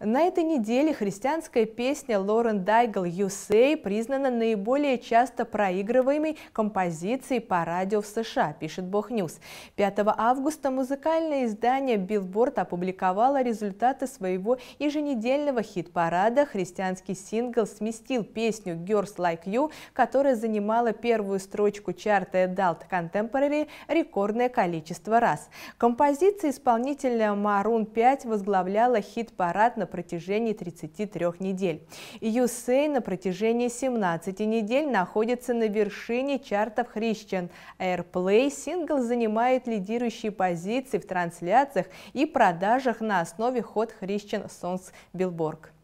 На этой неделе христианская песня Лорен Дайгл "You Say" признана наиболее часто проигрываемой композицией по радио в США, пишет Бог Ньюс. 5 августа музыкальное издание Billboard опубликовало результаты своего еженедельного хит-парада. Христианский сингл сместил песню «Girls Like You», которая занимала первую строчку чарта Adult Contemporary рекордное количество раз. Композиция исполнителя Maroon 5 возглавляла хит-парад на на протяжении 33 недель. Юсей на протяжении 17 недель находится на вершине чартов Christian Airplay. Сингл занимает лидирующие позиции в трансляциях и продажах на основе ход Christian Songs Billboard.